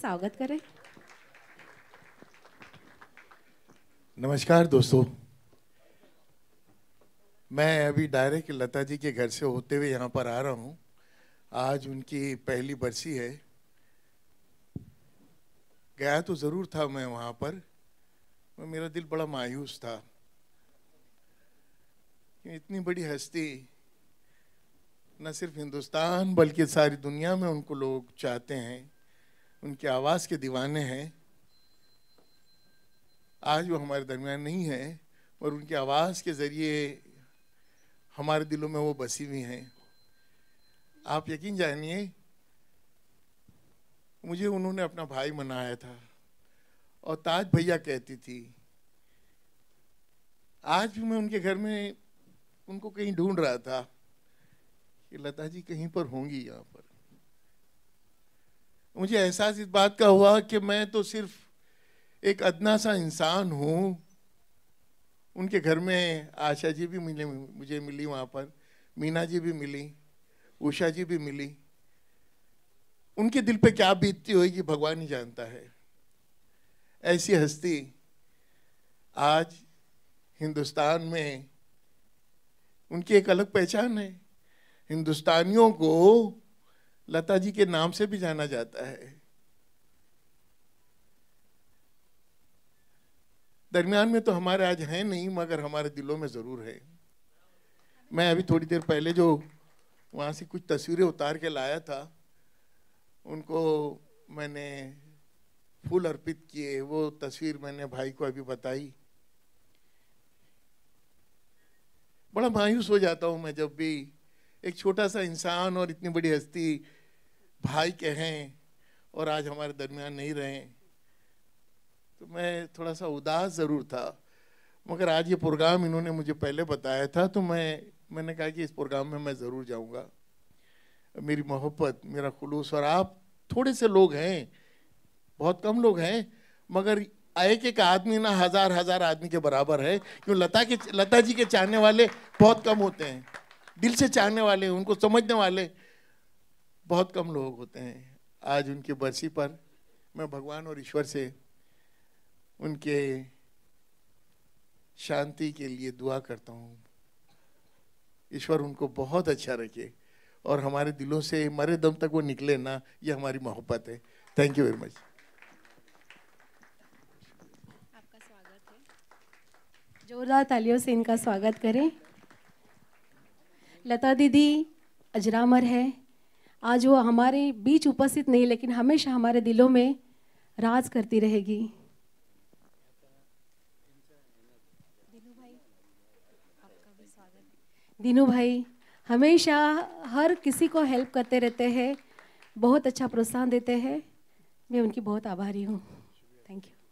स्वागत करें नमस्कार दोस्तों मैं अभी डायरेक्ट लता जी के घर से होते हुए यहाँ पर आ रहा हूँ आज उनकी पहली बरसी है गया तो ज़रूर था मैं वहाँ पर मेरा दिल बड़ा मायूस था इतनी बड़ी हस्ती न सिर्फ हिंदुस्तान बल्कि सारी दुनिया में उनको लोग चाहते हैं उनकी आवाज़ के दीवाने हैं आज वो हमारे दरमियान नहीं है और उनकी आवाज़ के ज़रिए हमारे दिलों में वो बसी हुई हैं आप यकीन जानिए मुझे उन्होंने अपना भाई मनाया था और ताज भैया कहती थी आज भी मैं उनके घर में उनको कहीं ढूंढ रहा था कि लता जी कहीं पर होंगी यहाँ पर मुझे एहसास इस बात का हुआ कि मैं तो सिर्फ एक अदना सा इंसान हूँ उनके घर में आशा जी भी मिले मुझे मिली वहाँ पर मीना जी भी मिली उषा जी भी मिली उनके दिल पे क्या बीतती होगी भगवान ही जानता है ऐसी हस्ती आज हिंदुस्तान में उनकी एक अलग पहचान है हिंदुस्तानियों को लता जी के नाम से भी जाना जाता है दरमियान में तो हमारे आज हैं नहीं मगर हमारे दिलों में ज़रूर है मैं अभी थोड़ी देर पहले जो वहाँ से कुछ तस्वीरें उतार के लाया था उनको मैंने फूल अर्पित किए वो तस्वीर मैंने भाई को अभी बताई बड़ा मायूस हो जाता हूँ मैं जब भी एक छोटा सा इंसान और इतनी बड़ी हस्ती भाई के हैं और आज हमारे दरमियान नहीं रहे तो मैं थोड़ा सा उदास ज़रूर था मगर आज ये प्रोग्राम इन्होंने मुझे पहले बताया था तो मैं मैंने कहा कि इस प्रोग्राम में मैं ज़रूर जाऊंगा मेरी मोहब्बत मेरा खुलूस और आप थोड़े से लोग हैं बहुत कम लोग हैं मगर एक एक आदमी ना हज़ार हज़ार आदमी के बराबर है क्यों लता के लता जी के चाहने वाले बहुत कम होते हैं दिल से चाहने वाले उनको समझने वाले बहुत कम लोग होते हैं आज उनकी बरसी पर मैं भगवान और ईश्वर से उनके शांति के लिए दुआ करता हूँ ईश्वर उनको बहुत अच्छा रखे और हमारे दिलों से मरे दम तक वो निकले ना ये हमारी मोहब्बत है थैंक यू वेरी मच आपका स्वागत है जोरदार तालियों से इनका स्वागत करें लता दीदी अजरामर है आज वो हमारे बीच उपस्थित नहीं लेकिन हमेशा हमारे दिलों में राज करती रहेगी दिनू भाई हमेशा हर किसी को हेल्प करते रहते हैं बहुत अच्छा प्रोत्साहन देते हैं मैं उनकी बहुत आभारी हूँ थैंक यू